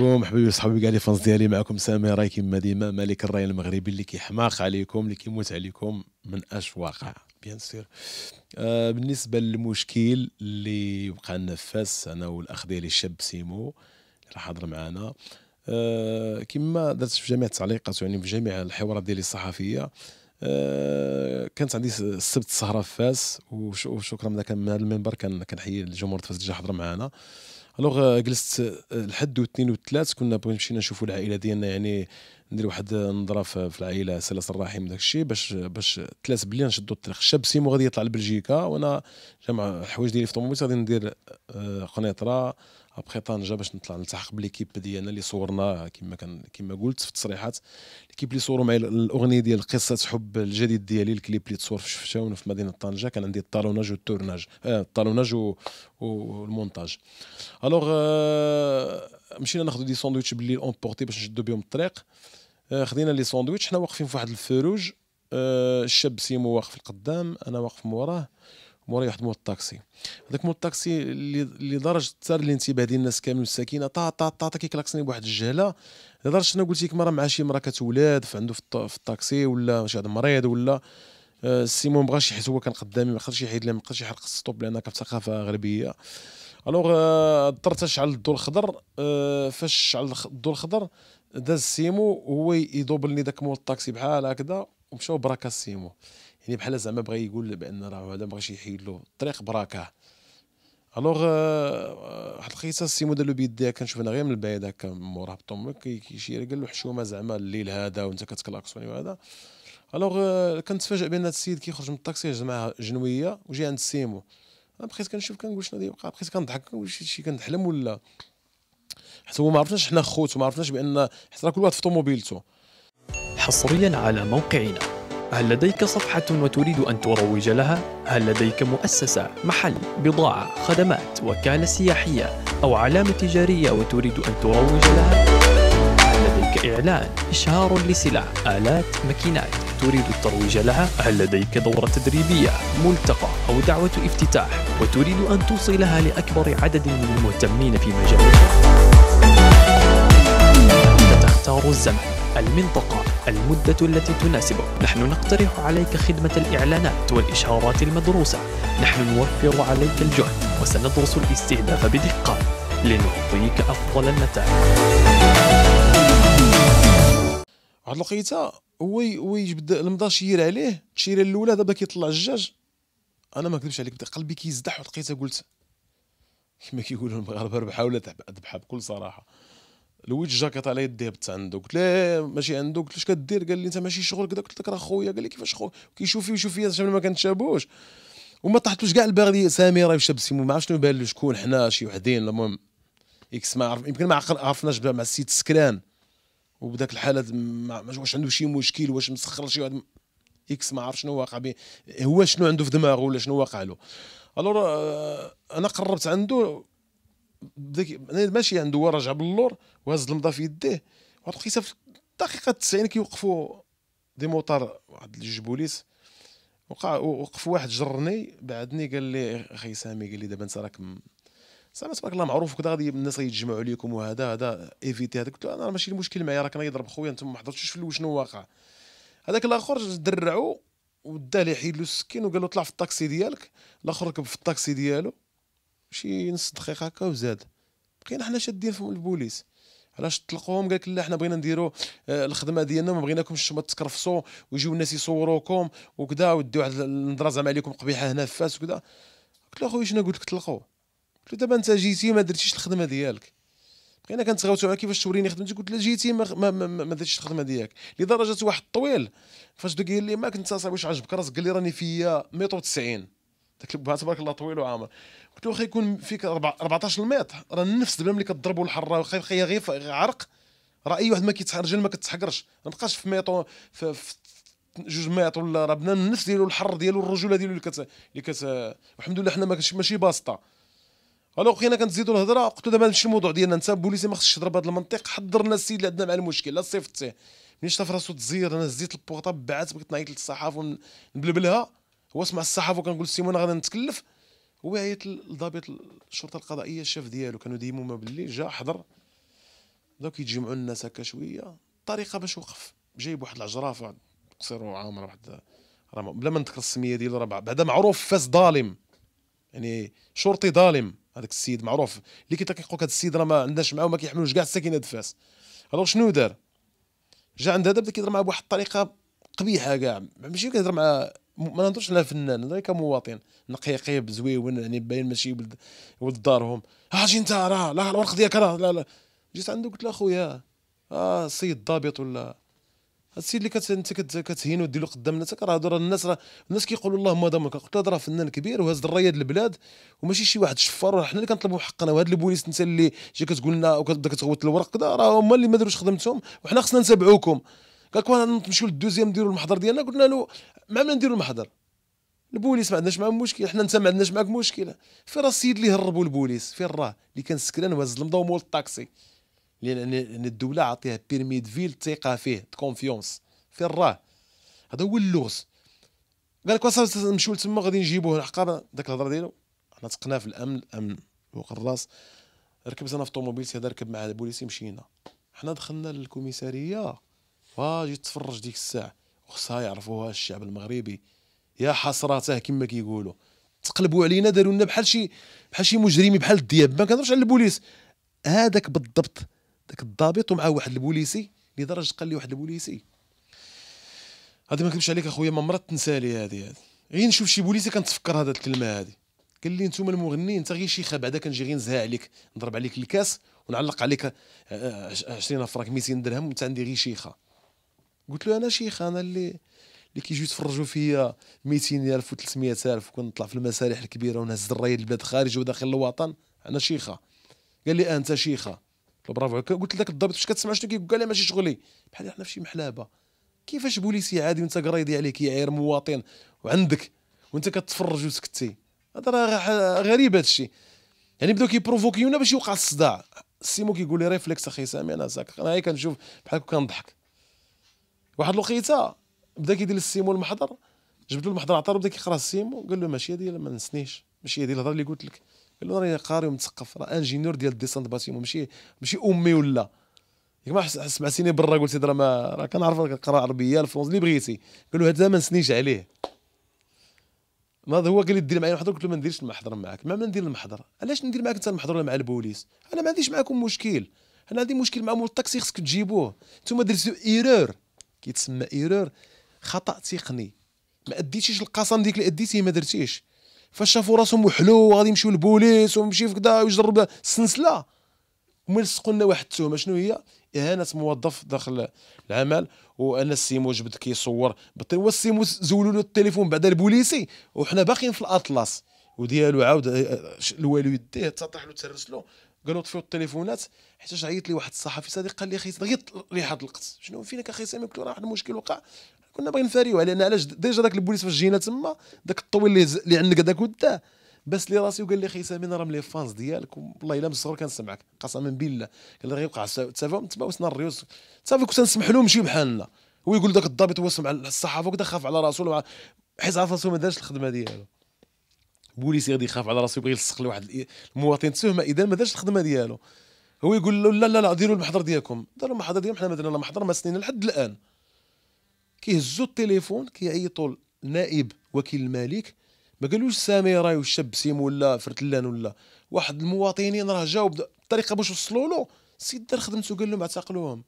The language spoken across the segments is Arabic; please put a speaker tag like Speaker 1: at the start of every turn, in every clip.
Speaker 1: عليكم حبيبي صحابي كاع لي فانز ديالي معكم سامي راي كيما ديما ملك الراي المغربي اللي كيحماق عليكم اللي كيموت عليكم من اش واقع بيان سير آه بالنسبه للمشكل اللي وقع لنا في فاس انا والاخ ديالي الشاب سيمو اللي راه حاضر معنا آه كما درت في جميع التعليقات يعني في جميع الحوارات ديالي الصحفيه آه كانت عندي السبت السهره في فاس وشكرا من هذا المنبر كنحيي الجمهور فاس اللي حضر معنا الوغ آه، جلست آه، الحد واثنين وثلاث كنا بغينا مشينا نشوفوا العائله ديالنا يعني ندير واحد النظره في العائله سلاس الرحم داك الشيء باش باش ثلاث بلي نشدوا الطريق الشاب سيمو غادي يطلع لبلجيكا وانا جمع الحوايج ديالي في الطوموبيل غادي ندير آه، قنيطره ابخي طنجه باش نطلع نلتحق بالكيب ديالنا اللي صورنا كما كان كما قلت في التصريحات الكيب اللي صوروا معي الاغنيه ديال قصه حب الجديد ديالي الكليب اللي تصور في شفتاون في مدينه طنجه كان عندي الطالوناج والتورناج آه الطالوناج والمونتاج الوغ آه، مشينا ناخذ دي ساندويتش بالليل اون بورتي باش نشدو بهم الطريق آه، خدينا لي ساندويتش حنا واقفين في واحد الفروج آه، الشاب سيمو واقف القدام انا واقف موراه مورا واحد مول الطاكسي هذاك مول الطاكسي اللي لدرجه ثار الانتباه ديال الناس كامل الساكنه طا طا طا, طا كيكلاكسني بواحد الجهله لدرجه انا قلت لك مره مع شي مرا كتولاد فعنده في الطاكسي ولا شي واحد مريض ولا آه، سيمون بغاش يحيد هو كان قدامي ما قدرش يحيد لي ما قدرش يحرق السطوب لان كانت ثقافه غربيه الوغ اضطرت آه، اشعل الضو الخضر آه، فاش شعل الضو الخضر داز سيمو هو يدوبلني داك مول الطاكسي بحال هكذا ومشاو براكا سيمو يعني بحال زعما بغى يقول بان راه هذا بغاش يحيد له الطريق براكه الوغ آه، آه، واحد القصه السي مودة لو بيد كنشوف انا غير من البعيد هكا موراه بالطوموبيل كيشير قال له حشومه زعما الليل هذا وانت كتكلاكسوني وهذا الوغ آه، كنتفاجئ بان هذا السيد كيخرج من الطاكسي جمع جنويه وجاي عند انا بقيت كنشوف كنقول شنو غادي بقيت كنضحك كنقول شي كنحلم ولا حيت هو ما عرفناش حنا خوت وما عرفناش بان حيت كل واحد في طوموبيلته حصريا على موقعنا هل لديك صفحة وتريد أن تروج لها؟
Speaker 2: هل لديك مؤسسة، محل، بضاعة، خدمات، وكالة سياحية أو علامة تجارية وتريد أن تروج لها؟ هل لديك إعلان، إشهار
Speaker 1: لسلع، آلات، ماكينات تريد الترويج لها؟ هل لديك دورة تدريبية، ملتقى أو دعوة افتتاح وتريد أن توصلها لأكبر عدد من المهتمين في مجالك؟ تختار الزمن، المنطقة، المدة التي تناسبك نحن نقترح عليك خدمة الإعلانات والإشهارات المدروسة نحن نوفر عليك الجهد وسندرس الاستهداف بدقة لنعطيك أفضل النتائج واحد الوقيته هو ويجبد يجبد المضى شير عليه التشيره الاولى دابا كيطلع الجاج انا ما كذبش عليك قلبي كيزدح الوقيتة قلت كما كيقولوا المغاربه ربحه ولا ذبحه بكل صراحه لويت جاكيط على يديه بت عنده قلت له إيه، ماشي عنده قلت له اش كدير قال لي انت ماشي شغل كذا قلت لك راه خويا قال لي كيفاش خويا كيشوف فيه ويشوف فيا ما كنتشابوش وما طحتوش كاع الباغي سامي راه شاب سيمون ما عرفتش شنو بان له شكون حنا شي وحدين المهم اكس ما عرف يمكن ما عرفناش مع السيد سكران وبداك الحاله ما واش عنده شي مشكل واش مسخر شي واحد اكس ما عرف شنو واقع به هو شنو عنده في دماغه ولا شنو واقع له الور آه، انا قربت عنده ذاك يعني ماشي عنده هو راجع باللور وهز المضى في يديه واحد الوقيته في الدقيقه 90 كيوقفوا دي موطار واحد بوليس وقع وقف واحد جرني بعدني قال لي اخي سامي قال لي دابا انت راك سامي تبارك الله معروف كذا غادي الناس غيتجمعوا عليكم وهذا هذا ايفيتي هذا قلت له انا ماشي المشكل معايا راك انا يضرب خويا انتم ما حضرتوش في الاول شنو واقع هذاك الاخر درعو وداه ليه حيد له السكين وقال له طلع في الطاكسي ديالك الاخر ركب في الطاكسي ديالو شي نص دقيقه هكا وزاد بقينا حنا شادين في البوليس علاش طلقوهم قال لك لا حنا بغينا نديروا آه، الخدمه ديالنا ما بغيناكمش نتوما تكرفصوا ويجيو الناس يصوروكم وكذا وديو واحد النظره زعما عليكم قبيحه هنا في فاس وكذا قلت له اخويا شنو قلت لك طلقوا قلت له دابا انت جيتي ما درتيش الخدمه ديالك بقينا كنتغاوتوا على كيفاش توريني خدمتي قلت له جيتي ما ما, ما, ما درتيش الخدمه ديالك لدرجه واحد طويل فاش قال لي ما كنت صاحبي واش عجبك راسك قال لي راني فيا ميطر 90 تبارك الله طويل وعامر قلت له اخي يكون فيك 14 متر راه نفس البنادم ملي كضربوا الحر واخا خي غير عرق راه اي واحد ما كيتحرج ما كتحقرش ما بقاش في ميطو في, في جوج ميط ولا راه بنا النفس ديالو الحر ديالو الرجوله ديالو اللي كت اللي كت الحمد لله حنا ماشي باسطه الو خينا كنزيدوا الهضره قلت له دابا ماشي الموضوع ديالنا انت بوليسي ما خصكش تضرب هذا المنطق حضرنا السيد اللي عندنا مع المشكل لا صيفطتيه ملي شاف راسو تزير انا هزيت البورطاب بعت بغيت نعيط للصحافه ونبلبلها هو سمع الصحافه وكنقول سيمون غادي نتكلف هو عيط لضابط الشرطه القضائيه الشاف ديالو كانوا ديما ما بالليل جا حضر بداو كيتجمعوا الناس هكا شويه الطريقه باش وقف جايب واحد واحد قصير وعامر واحد راه بلا ما نذكر السميه ديالو راه بعدا معروف فاس ظالم يعني شرطي ظالم هذاك السيد معروف اللي كيتا كيقول هذا السيد راه ما عندناش معاه وما كيحملوش كاع السكينه فاس الوغ شنو دار جا عند هذا بدا كيهضر معاه بواحد الطريقه قبيحه كاع ماشي كيهضر مع ما نهضرش على فنان نهضر كمواطن نقيقي زويون يعني باين ماشي ولد ولد دارهم اجي آه، انت راه لا الورق ديالك راه لا لا جيت عنده قلت له اخويا اه السيد الضابط ولا السيد اللي كت انت كتهينو ديرو قدام ناسك راه هضر الناس راه الناس كيقولوا اللهم ضمك قلت له راه فنان كبير وهز الرايه البلاد وماشي شي واحد شفار حنا اللي كنطلبوا حقنا وهاد البوليس انت اللي جا كتقول لنا وكتبدا كتغوت الورق كذا راه هما اللي ما داروش خدمتهم وحنا خصنا نتابعوكم قال لك نمشيو للدوزيام نديرو المحضر ديالنا قلنا له مع من نديرو المحضر البوليس ما عندناش معاهم مشكل حنا انت ما عندناش معاك مشكل فين راه السيد اللي هربوا البوليس فين راه اللي كان سكران وهز المضه مول الطاكسي لان الدوله عطيها بيرمي فيل ثقه فيه كونفيونس فين راه هذا هو اللغز قال لك واصل نمشيو لتما غادي نجيبوه حقا داك الهضره ديالو حنا تقناه في الامن الامن فوق الراس ركبت انا في سي هذا ركب مع البوليسي مشينا حنا دخلنا للكوميساريه فاجي تفرج ديك الساعه وخصها يعرفوها الشعب المغربي يا حسرته كما كيقولوا تقلبوا علينا داروا لنا بحال شي بحال شي مجرمي بحال الدياب ما كنهضرش على البوليس هذاك بالضبط ذاك الضابط ومعه واحد البوليسي لدرجه قال لي واحد البوليسي هذه ما نكذبش عليك اخويا ما مرات تنسى لي هذه هذه غير نشوف شي بوليسي كنتفكر هذه الكلمه هذه قال لي نتوما المغنيين انت غير شيخه بعدا كنجي غير نزها عليك نضرب عليك الكاس ونعلق عليك 20 فرانك 200 درهم وانت عندي غير شيخه قلت له انا شيخ انا اللي اللي كيجيو يتفرجوا فيا 200000 و300000 وكنطلع في المسارح الكبيره ونهز الراي البلاد خارج وداخل الوطن انا شيخه قال لي انت شيخه قلت له برافو قلت لذاك الضابط فاش كتسمع شنو كيقول قال لي ماشي شغلي بحال حنا في شي محلابه كيفاش بوليسي عادي وانت قرايضي عليه كيعاير مواطن وعندك وانت كتفرج وسكتي هذا راه غريب هذا الشيء يعني بداو كيبروفوكيونا باش يوقع الصداع السيمو كيقول لي ريفلكس اخي سامي انا ساكت انا غير كنشوف بحال كنضحك واحد الوقيته بدا كيدير السيمو المحضر جبت له المحضر عطاه بدا كيقرا السيمو قال له ماشي هذه ما نسنيش ماشي هذه الهضره اللي قلت لك قال له راني قاري ومثقف راه انجينيور ديال ديسانت باتيمون ماشي ماشي امي ولا ياك ما حس مع برا قلت راه ما راه كنعرف كنقرا عربيه الفرنس اللي بغيتي قال له هذا ما نسنيش عليه ما هو قال لي دير معايا المحضر قلت له ما نديرش المحضر معاك ما ندير المحضر علاش ندير معاك انت المحضر ولا مع البوليس انا ما عنديش معاكم مشكل انا عندي مشكل مع مول الطاكسي خصك تجيبوه انتوما درتو ايرور كيتسمى ايرور خطا تقني ما اديتيش القسم ديك اللي اديتيه ما درتيش فاش شافوا راسهم وحلو وغادي يمشيو للبوليس ويمشي كذا ويجرب السلسله هما لصقوا لنا واحد التهمه شنو هي اهانه موظف داخل العمل وانا السيمو جبد كيصور هو السيمو زولوا له التليفون بعد البوليسي وحنا باقيين في الاطلس وديالو عاود آه، آه، آه، الوالو يديه تطيح له ترسلو قالوا طفيو التليفونات حيت عيط لي واحد الصحفي صديق قال لي اخي ضغط لي حد الوقت شنو فينك اخي سامي قلت له راه واحد المشكل وقع كنا باغيين نفاريو علينا علاش ديجا داك البوليس فاش جينا تما داك الطويل اللي اللي عندك هذاك ودا بس لي راسي وقال لي اخي سامي راه من لي فانز ديالك والله الا من الصغر كنسمعك قسما بالله قال لي غيوقع تفاهم تما وسنا الريوس صافي كنت نسمح لهم يمشيو بحالنا هو يقول داك الضابط هو سمع الصحافه وكذا خاف على راسو حيت عرف راسو ما دارش الخدمه ديالو بوليس غادي يخاف على راسو يبغي يلصق لواحد المواطن تسهمه اذا ما دارش الخدمه ديالو هو يقول له لا لا لا ديروا المحضر ديالكم داروا المحضر ديالهم حنا ما درنا المحضر ما سنين لحد الان كيهزوا التليفون كيعيطوا نائب وكيل الملك ما قالوش سامي راي والشاب سيم ولا فرتلان ولا واحد المواطنين راه جاوب الطريقه باش وصلوا له السيد دار خدمته قال لهم اعتقلوهم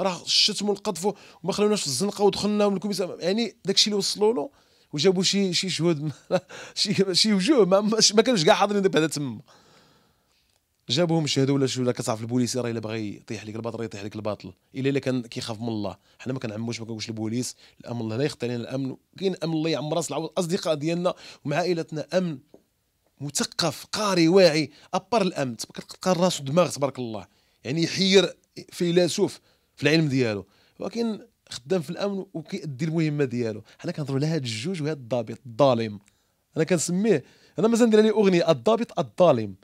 Speaker 1: راه الشتم والقذف وما خلوناش في الزنقه ودخلنا من الكوميسار يعني داكشي اللي وصلوا له وجابوا شي شي شهود شي شي وجوه ما, ما كانوش كاع حاضرين بعدا تما جابوهم شهد ولا شو ولا كتعرف البوليس راه الا بغى يطيح لك الباطل يطيح لك الباطل الا الا كان كيخاف من الله حنا ما كنعموش ما كنقولش البوليس الامن الله لا يخطي علينا الامن كاين امن الله يعمر راس العوض ديالنا ومع عائلتنا امن مثقف قاري واعي ابار الامن كتلقى راسو دماغ تبارك الله يعني يحير فيلسوف في العلم ديالو ولكن خدام في الامن وكيأدي المهمه ديالو حنا كنهضروا على هاد الجوج وهاد الضابط الظالم انا كنسميه انا مازال ندير عليه اغنيه الضابط الظالم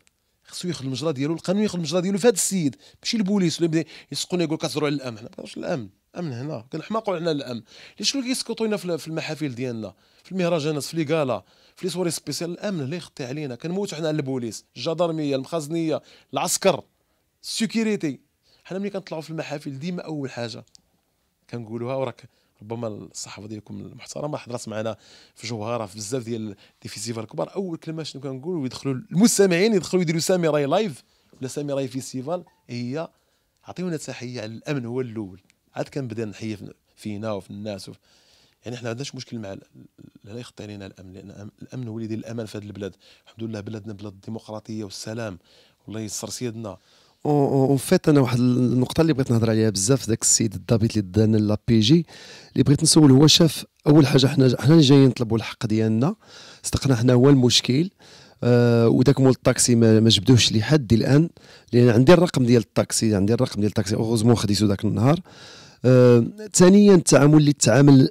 Speaker 1: خصو ياخذ المجرى ديالو القانون ياخذ المجرى ديالو في السيد ماشي البوليس ولا يسقون يقول كتهضروا على الامن ما الامن امن هنا كنحماقوا على الامن ليش اللي كيسكتوا لنا في المحافل ديالنا في المهرجانات في ليغالا في لي سواري سبيسيال الامن اللي يخطي علينا كنموتوا حنا على البوليس الجدارميه المخازنيه العسكر السكيوريتي حنا ملي كنطلعوا في المحافل ديما اول حاجه كنقولوها وراك ربما الصحافه ديالكم المحترمه حضرت معنا في جوهره في بزاف ديال دي فيستيفال كبار اول كلمه شنو كنقول ويدخلوا المستمعين يدخلوا يديروا سامي راي لايف ولا سامي راي فيستيفال هي عطيونا تحيه على الامن هو الاول عاد كنبدا نحيي فينا وفي الناس وف... يعني احنا ما عندناش مشكل مع لا يخطي علينا الامن لان الامن هو اللي يدير الامان في هذه البلاد الحمد لله بلادنا بلاد الديمقراطيه والسلام والله يسر سيدنا
Speaker 2: اون فيت انا واحد النقطه اللي بغيت نهضر عليها بزاف ذاك السيد الضابط اللي دانا بي جي اللي بغيت نسول هو شاف اول حاجه حنا حنا اللي جايين نطلبوا الحق ديالنا صدقنا حنا هو المشكل آه وداك مول الطاكسي ما, ما جبدوهش لحد الان لان عندي الرقم ديال الطاكسي عندي الرقم ديال الطاكسي اوغوزمون خديتو ذاك النهار آه، ثانيا آه التعامل اللي تعامل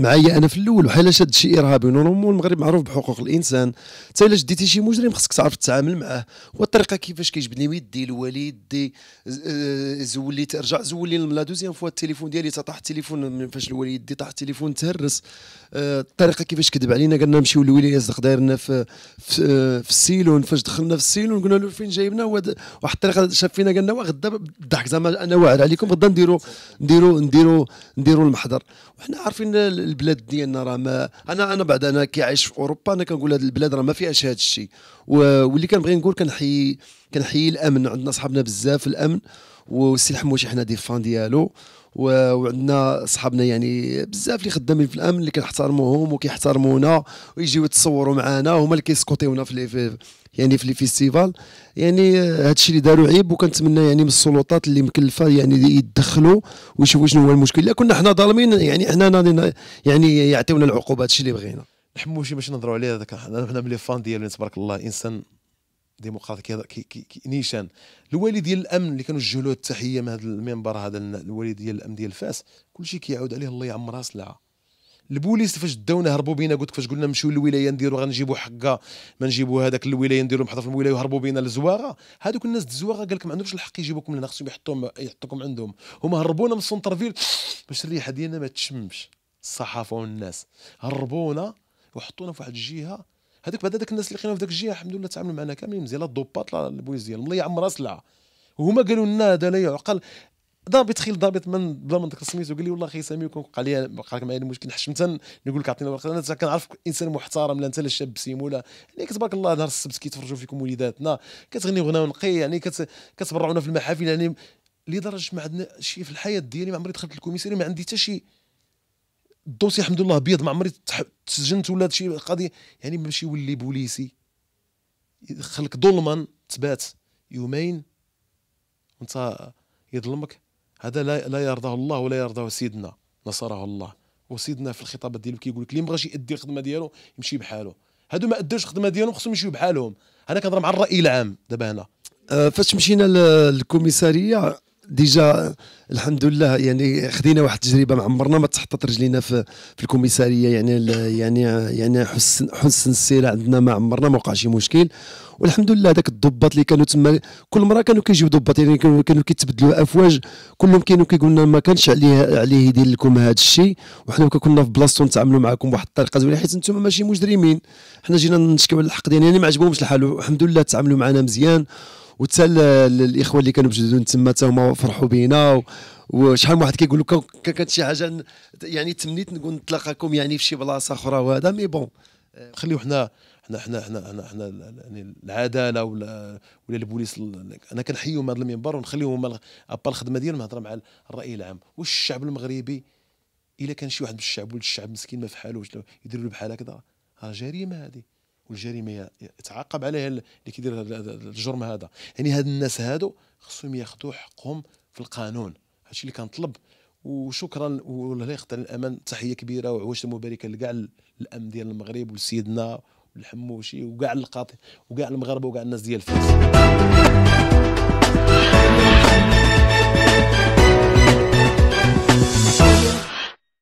Speaker 2: معايا انا في الاول وحالا شاد شي ارهابي نورمالمون المغرب معروف بحقوق الانسان حتى الا شديتي شي مجرم خصك تعرف تتعامل معاه والطريقه كيفاش كيجبدني ويدي الواليدي آه، زولي ترجع زولي لا دوزيام فوا التليفون ديالي تطاح التليفون فاش الواليدي طاح التليفون تهرس آه، الطريقه كيفاش كذب علينا قالنا نمشيو للولايه الزق دايرنا في في, آه، في السيلون فاش دخلنا في السيلون قلنا له فين جايبنا واحد الطريقه شاف فينا قالنا غدا بالضحك زعما انا واعر عليكم غدا نديرو نديرو نديرو نديرو المحضر وحنا عارفين البلاد ديالنا راه ما انا انا بعد انا كيعيش في اوروبا انا كنقول هذه البلاد راه ما فيهاش هذا الشيء واللي كنبغي نقول كنحيي كنحيي الامن عندنا صحابنا بزاف الامن والسي الحموشي حنا دي فان ديالو وعندنا صحابنا يعني بزاف اللي خدامين في الامن اللي كنحترموهم وكيحترمونا ويجيو يتصوروا معنا هما اللي كيسكوتيونا في يعني في الفيستيفال يعني هذا آه، الشيء اللي داروا عيب وكنتمنى يعني من السلطات اللي مكلفه يعني يتدخلوا ويشوفوا شنو هو المشكل لا كنا حنا ظالمين يعني حنا يعني يعطيونا العقوبه هذا الشيء اللي بغينا
Speaker 1: الحموشي باش نهضروا عليه هذاك حنا ملي فان ديالو تبارك الله انسان ديمقراطي كي, كي, كي نيشان الوالي ديال الامن اللي كنوجه له التحيه من هذا المنبر هذا الوالي ديال الامن ديال فاس كلشي كيعاود عليه الله يعمرها سلعه البوليس فاش داونا هربوا بينا قلت فاش قلنا نمشيو للولايه نديروا غنجيبوا حقه ما نجيبوا هذاك الولايه نديروا محضر في الولايه وهربوا بينا لزواغه هذوك الناس الزواغه قال لك ما عندهمش الحق يجيبوكم لنا خصهم يحطوهم يحطوكم عندهم هما هربونا من السونترفيل فيل باش الريحه ديالنا ما تشمش الصحافه والناس هربونا وحطونا في واحد الجهه هذوك بعد هذاك الناس اللي لقيناهم في ذاك الجهه الحمد لله تعاملوا معنا كاملين مزيان الضباط البوليس ديالهم الله يعمرها سلعه وهما قالوا لنا هذا لا يعقل ضابط خيل ضابط من بلا ما نذكر سميتو قال لي والله خي سامي كون وقع لي وقع لك معايا المشكل حشمت نقول لك عطينا ورقه انا كنعرفك انسان محترم لا انت لا شاب سيمولا يعني تبارك الله نهار السبت كيتفرجوا فيكم وليداتنا كتغني غناء نقي يعني كتبرعونا في المحافل يعني لدرجه ما عندنا شيء في الحياه ديالي ما عمري دخلت الكوميساري ما عندي حتى شي الدوسي الحمد لله ابيض ما عمري تسجنت ولا شي قضيه يعني ماشي يولي بوليسي يدخلك ظلما تبات يومين وانت يظلمك هذا لا, لا يرضاه الله ولا يرضاه سيدنا نصره الله وسيدنا في الخطابات ديالو كيقول لك اللي مبغاش يأدي الخدمه ديالو يمشي بحاله هادو ما ادوش الخدمه ديالهم خصهم يمشيو بحالهم انا كنهضر مع الراي العام دابا هنا
Speaker 2: أه، فاش مشينا للكوميساريه ديجا الحمد لله يعني خدينا واحد التجربه ما عمرنا ما تحطت رجلينا في في الكوميساريه يعني يعني يعني حسن حسن السيره عندنا ما عمرنا ما وقع شي مشكل والحمد لله داك الضباط اللي كانوا تما كل مره كانوا كيجيو ضباط يعني كانوا كيتبدلوا افواج كلهم كانوا كيقول لنا ما كانش عليه عليه يدير لكم هذا الشيء وحنا كنا في بلاصتو نتعاملوا معكم بواحد الطريقه زوينه حيت انتم ماشي مجرمين حنا جينا نشكيو على الحق ديالنا يعني ما عجبهمش الحال والحمد لله تعاملوا معنا مزيان وتا الاخوه اللي كانوا بجددون تما حتى هما فرحوا بينا وشحال من واحد كيقول لك كانت شي حاجه يعني تمنيت نقول نتلاقاكم يعني في شي بلاصه اخرى وهذا مي بون آه، خليو حنا
Speaker 1: حنا حنا حنا حنا, حنا يعني العداله ولا ولا البوليس انا كنحيهم هذا المنبر ونخليهم هما ابا الخدمه ديالهم نهضر مع الراي العام والشعب المغربي الا كان شي واحد بالشعب ولد الشعب مسكين ما في حالوش يديروا له بحال هكذا ها جريمه هذه والجريمه يتعاقب عليها اللي كيدير الجرم هذا يعني هاد الناس هادو خصهم ياخذوا حقهم في القانون هادشي اللي كنطلب وشكرا والله يخطر الامان تحيه كبيره وعواشت مباركه لكاع الامن ديال المغرب ولسيدنا الحموشي وكاع القاطي وكاع المغاربه وكاع الناس ديال فاس